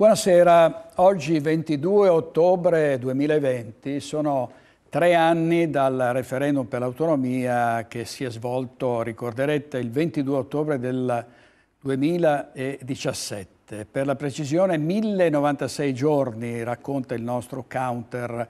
Buonasera, oggi 22 ottobre 2020 sono tre anni dal referendum per l'autonomia che si è svolto, ricorderete, il 22 ottobre del 2017. Per la precisione 1096 giorni, racconta il nostro counter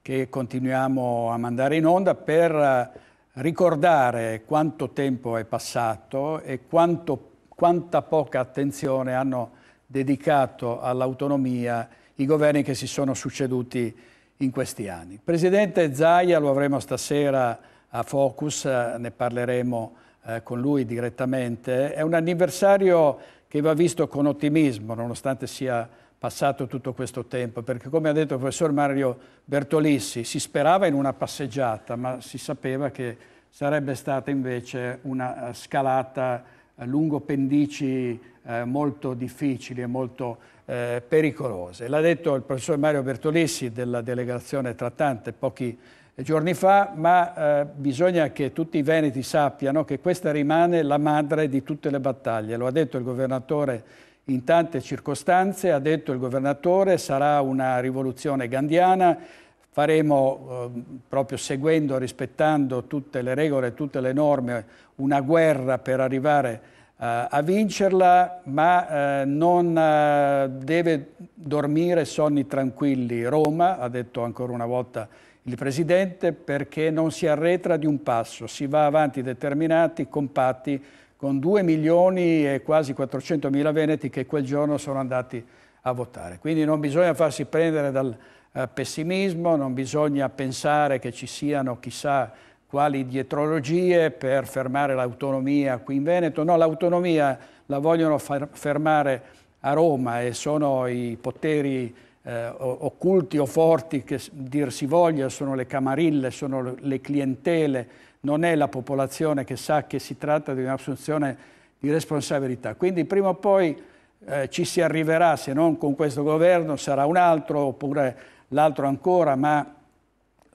che continuiamo a mandare in onda per ricordare quanto tempo è passato e quanto, quanta poca attenzione hanno dedicato all'autonomia i governi che si sono succeduti in questi anni. presidente Zaia lo avremo stasera a Focus, eh, ne parleremo eh, con lui direttamente. È un anniversario che va visto con ottimismo, nonostante sia passato tutto questo tempo, perché come ha detto il professor Mario Bertolissi, si sperava in una passeggiata, ma si sapeva che sarebbe stata invece una eh, scalata eh, lungo pendici eh, molto difficili e molto eh, pericolose. L'ha detto il professor Mario Bertolissi della delegazione trattante pochi eh, giorni fa, ma eh, bisogna che tutti i veneti sappiano che questa rimane la madre di tutte le battaglie. Lo ha detto il governatore in tante circostanze, ha detto il governatore sarà una rivoluzione gandiana, faremo, eh, proprio seguendo, rispettando tutte le regole, tutte le norme, una guerra per arrivare eh, a vincerla, ma eh, non eh, deve dormire sonni tranquilli Roma, ha detto ancora una volta il Presidente, perché non si arretra di un passo, si va avanti determinati, compatti, con 2 milioni e quasi 400 mila veneti che quel giorno sono andati a a votare. Quindi non bisogna farsi prendere dal eh, pessimismo, non bisogna pensare che ci siano chissà quali dietrologie per fermare l'autonomia qui in Veneto. No, l'autonomia la vogliono fermare a Roma e sono i poteri eh, occulti o forti che dir si voglia, sono le camarille, sono le clientele, non è la popolazione che sa che si tratta di un'assunzione di responsabilità. Quindi prima o poi eh, ci si arriverà, se non con questo governo, sarà un altro oppure l'altro ancora, ma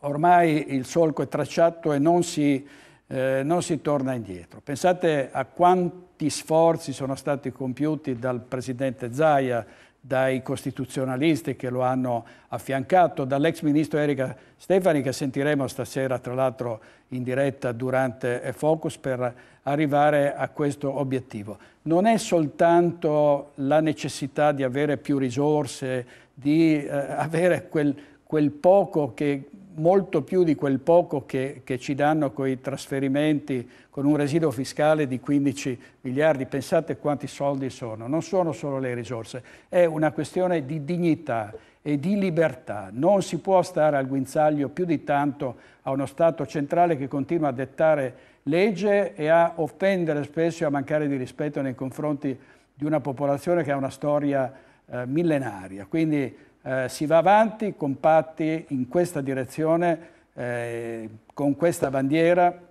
ormai il solco è tracciato e non si, eh, non si torna indietro. Pensate a quanti sforzi sono stati compiuti dal presidente Zaia dai costituzionalisti che lo hanno affiancato, dall'ex ministro Erika Stefani che sentiremo stasera tra l'altro in diretta durante Focus per arrivare a questo obiettivo. Non è soltanto la necessità di avere più risorse, di eh, avere quel, quel poco che molto più di quel poco che, che ci danno con i trasferimenti, con un residuo fiscale di 15 miliardi. Pensate quanti soldi sono. Non sono solo le risorse, è una questione di dignità e di libertà. Non si può stare al guinzaglio più di tanto a uno Stato centrale che continua a dettare legge e a offendere spesso e a mancare di rispetto nei confronti di una popolazione che ha una storia eh, millenaria. Quindi eh, si va avanti compatti in questa direzione, eh, con questa bandiera,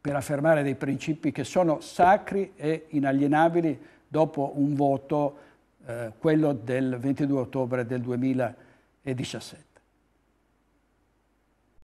per affermare dei principi che sono sacri e inalienabili dopo un voto, eh, quello del 22 ottobre del 2017.